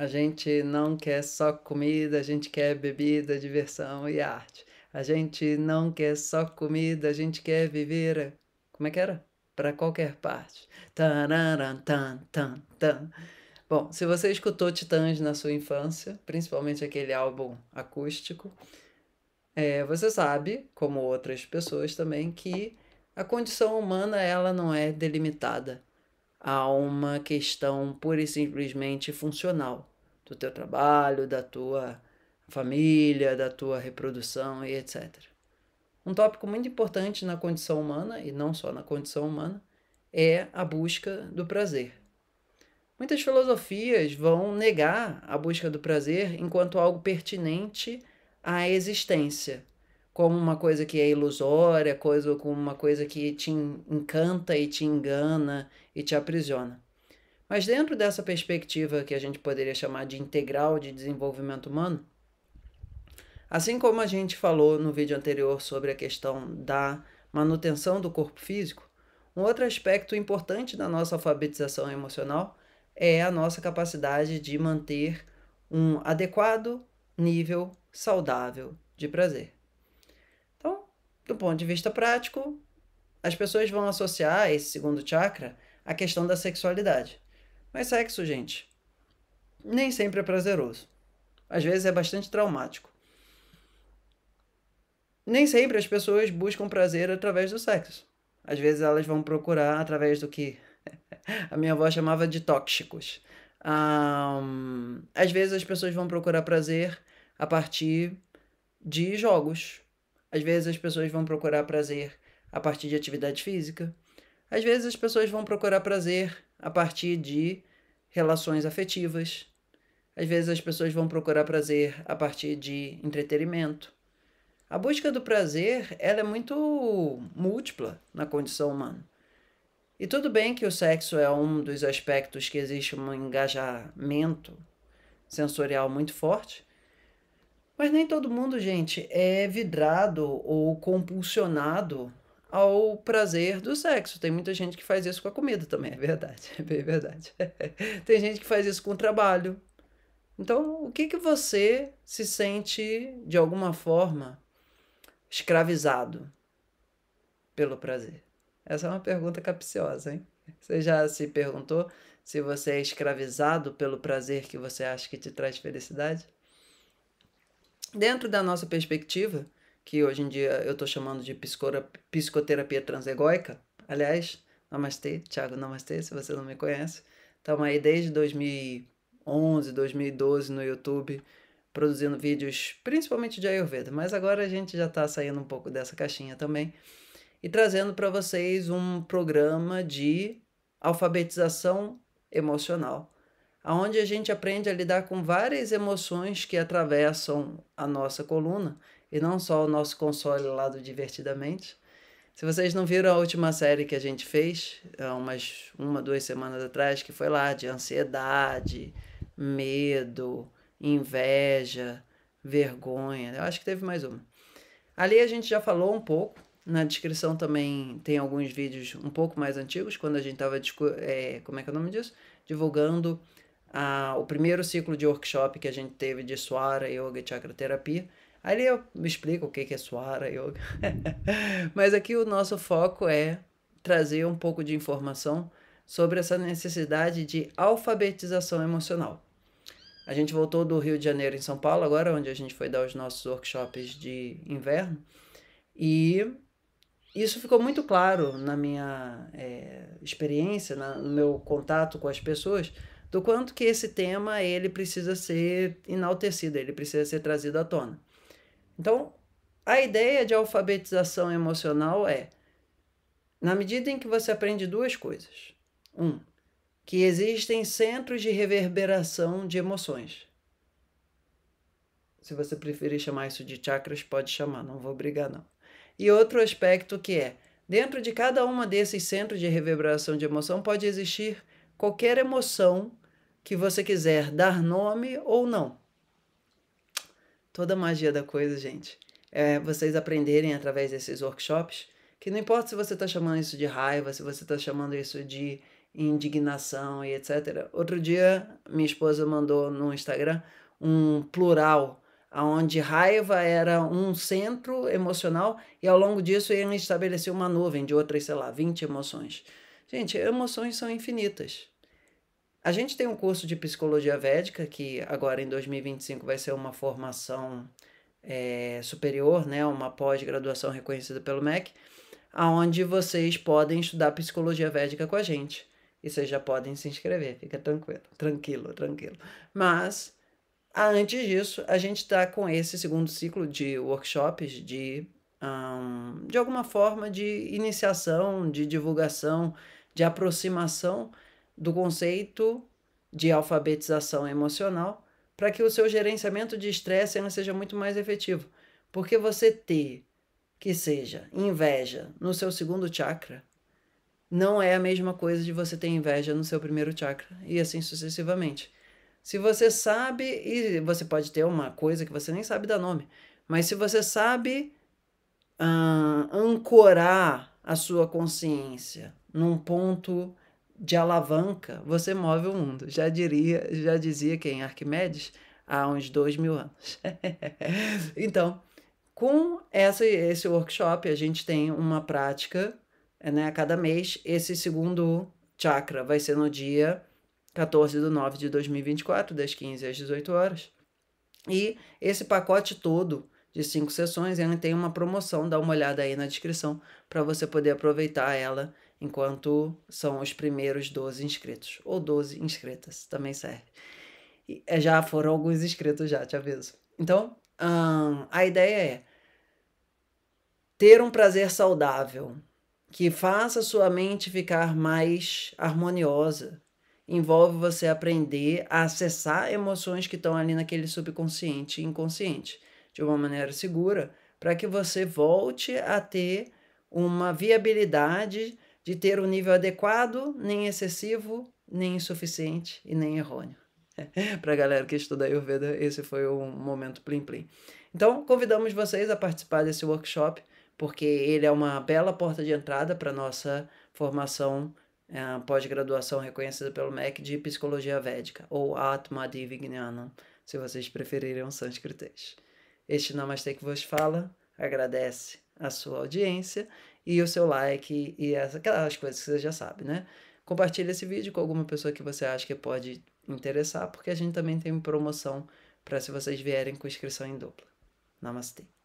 A gente não quer só comida, a gente quer bebida, diversão e arte. A gente não quer só comida, a gente quer viver. A... Como é que era? Para qualquer parte. Tararam, tan, tan, tan. Bom, se você escutou Titãs na sua infância, principalmente aquele álbum acústico, é, você sabe, como outras pessoas também, que a condição humana ela não é delimitada a uma questão pura e simplesmente funcional do teu trabalho, da tua família, da tua reprodução e etc. Um tópico muito importante na condição humana, e não só na condição humana, é a busca do prazer. Muitas filosofias vão negar a busca do prazer enquanto algo pertinente à existência, como uma coisa que é ilusória, coisa como uma coisa que te encanta e te engana e te aprisiona. Mas dentro dessa perspectiva que a gente poderia chamar de integral de desenvolvimento humano, assim como a gente falou no vídeo anterior sobre a questão da manutenção do corpo físico, um outro aspecto importante da nossa alfabetização emocional é a nossa capacidade de manter um adequado nível saudável de prazer. Então, do ponto de vista prático, as pessoas vão associar esse segundo chakra à questão da sexualidade. Mas sexo, gente, nem sempre é prazeroso. Às vezes é bastante traumático. Nem sempre as pessoas buscam prazer através do sexo. Às vezes elas vão procurar através do que a minha avó chamava de tóxicos. Um, às vezes as pessoas vão procurar prazer a partir de jogos. Às vezes as pessoas vão procurar prazer a partir de atividade física. Às vezes as pessoas vão procurar prazer a partir de relações afetivas. Às vezes as pessoas vão procurar prazer a partir de entretenimento. A busca do prazer, ela é muito múltipla na condição humana. E tudo bem que o sexo é um dos aspectos que existe um engajamento sensorial muito forte, mas nem todo mundo, gente, é vidrado ou compulsionado ao prazer do sexo. Tem muita gente que faz isso com a comida também, é verdade, é bem verdade. Tem gente que faz isso com o trabalho. Então, o que que você se sente de alguma forma escravizado pelo prazer? Essa é uma pergunta capciosa, hein? Você já se perguntou se você é escravizado pelo prazer que você acha que te traz felicidade? Dentro da nossa perspectiva, que hoje em dia eu estou chamando de psicoterapia transegoica. Aliás, namastê, Thiago, namastê, se você não me conhece. Estamos aí desde 2011, 2012 no YouTube, produzindo vídeos principalmente de Ayurveda, mas agora a gente já está saindo um pouco dessa caixinha também e trazendo para vocês um programa de alfabetização emocional, aonde a gente aprende a lidar com várias emoções que atravessam a nossa coluna e não só o nosso console lá do Divertidamente. Se vocês não viram a última série que a gente fez, há umas uma, duas semanas atrás, que foi lá de ansiedade, medo, inveja, vergonha, eu acho que teve mais uma. Ali a gente já falou um pouco, na descrição também tem alguns vídeos um pouco mais antigos, quando a gente estava, é, como é que é o nome disso? Divulgando ah, o primeiro ciclo de workshop que a gente teve de Swara, Yoga e Chakra Terapia, Ali eu me explico o que é suara, Yoga. Mas aqui o nosso foco é trazer um pouco de informação sobre essa necessidade de alfabetização emocional. A gente voltou do Rio de Janeiro em São Paulo, agora onde a gente foi dar os nossos workshops de inverno, e isso ficou muito claro na minha é, experiência, na, no meu contato com as pessoas, do quanto que esse tema ele precisa ser enaltecido, ele precisa ser trazido à tona. Então, a ideia de alfabetização emocional é, na medida em que você aprende duas coisas. Um, que existem centros de reverberação de emoções. Se você preferir chamar isso de chakras, pode chamar, não vou brigar não. E outro aspecto que é, dentro de cada uma desses centros de reverberação de emoção pode existir qualquer emoção que você quiser dar nome ou não. Toda a magia da coisa, gente, é vocês aprenderem através desses workshops que não importa se você está chamando isso de raiva, se você está chamando isso de indignação e etc. Outro dia, minha esposa mandou no Instagram um plural, onde raiva era um centro emocional e ao longo disso ele estabeleceu uma nuvem de outras, sei lá, 20 emoções. Gente, emoções são infinitas. A gente tem um curso de psicologia védica, que agora em 2025 vai ser uma formação é, superior, né, uma pós-graduação reconhecida pelo MEC, aonde vocês podem estudar psicologia védica com a gente. E vocês já podem se inscrever, fica tranquilo, tranquilo, tranquilo. Mas, antes disso, a gente está com esse segundo ciclo de workshops de, um, de alguma forma de iniciação, de divulgação, de aproximação do conceito de alfabetização emocional para que o seu gerenciamento de estresse seja muito mais efetivo. Porque você ter que seja inveja no seu segundo chakra não é a mesma coisa de você ter inveja no seu primeiro chakra e assim sucessivamente. Se você sabe, e você pode ter uma coisa que você nem sabe dar nome, mas se você sabe uh, ancorar a sua consciência num ponto de alavanca você move o mundo. Já diria, já dizia quem Arquimedes há uns dois mil anos. então, com essa, esse workshop a gente tem uma prática, né? A cada mês esse segundo chakra vai ser no dia 14 do 9 de 2024, das 15 às 18 horas. E esse pacote todo de cinco sessões, ele tem uma promoção, dá uma olhada aí na descrição para você poder aproveitar ela enquanto são os primeiros 12 inscritos, ou 12 inscritas, também serve. E eh, já foram alguns inscritos, já, te aviso. Então, hum, a ideia é ter um prazer saudável que faça sua mente ficar mais harmoniosa. Envolve você aprender a acessar emoções que estão ali naquele subconsciente e inconsciente de uma maneira segura, para que você volte a ter uma viabilidade de ter um nível adequado, nem excessivo, nem insuficiente e nem errôneo. Para a galera que estuda Ayurveda, esse foi um momento plim-plim. Então, convidamos vocês a participar desse workshop, porque ele é uma bela porta de entrada para a nossa formação é, pós-graduação reconhecida pelo MEC de Psicologia Védica, ou Atma Atmadivignanam, se vocês preferirem um sânscrito. Este Namastê que vos fala agradece a sua audiência e o seu like e essa, aquelas coisas que você já sabe, né? Compartilhe esse vídeo com alguma pessoa que você acha que pode interessar, porque a gente também tem promoção para se vocês vierem com inscrição em dupla. Namastê.